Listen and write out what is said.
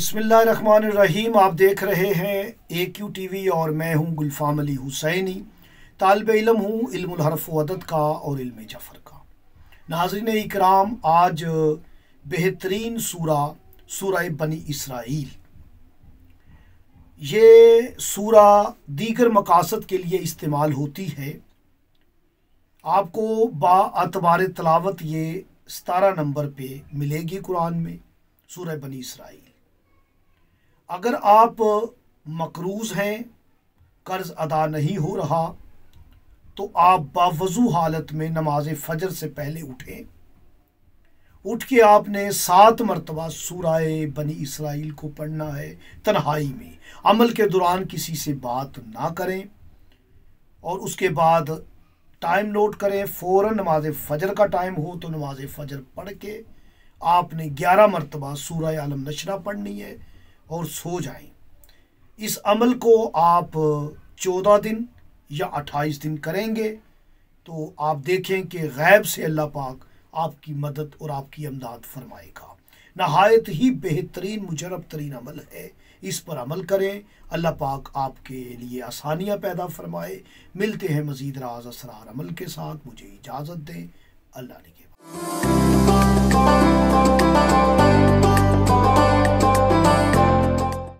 बसमीम आप देख रहे हैं ए क्यू टी वी और मैं हूँ गुलफाम अली हुसैनी तालब इलम हूँ इल्मरफ़ अदद का और इल्म जफ़र का नाजरन इकराम आज बेहतरीन सूरा सूरा बनी इसराइल ये सूरा दीगर मकासद के लिए इस्तेमाल होती है आपको बातबार तलावत ये सतारह नंबर पर मिलेगी कुरान में सूर बनी इसराइल अगर आप मकरूज़ हैं कर्ज़ अदा नहीं हो रहा तो आप बावजू हालत में नमाज फजर से पहले उठें उठ के आपने सात मरतबा सूराए बनी इसराइल को पढ़ना है तन्हाई में अमल के दौरान किसी से बात ना करें और उसके बाद टाइम नोट करें फ़ौर नमाज फजर का टाइम हो तो नमाज फजर पढ़ के आपने ग्यारह मरतबा सूर्य आलम नशरा पढ़नी है और सो जाएं इस अमल को आप चौदह दिन या अट्ठाईस दिन करेंगे तो आप देखें कि गैब से अल्लाह पाक आपकी मदद और आपकी अमदाद फरमाएगा नहायत ही बेहतरीन मुजरब तरीन अमल है इस पर अमल करें अल्लाह पाक आपके लिए आसानियाँ पैदा फरमाए मिलते हैं मज़ीद राज असरार अमल के साथ मुझे इजाज़त दें अल्लाह ने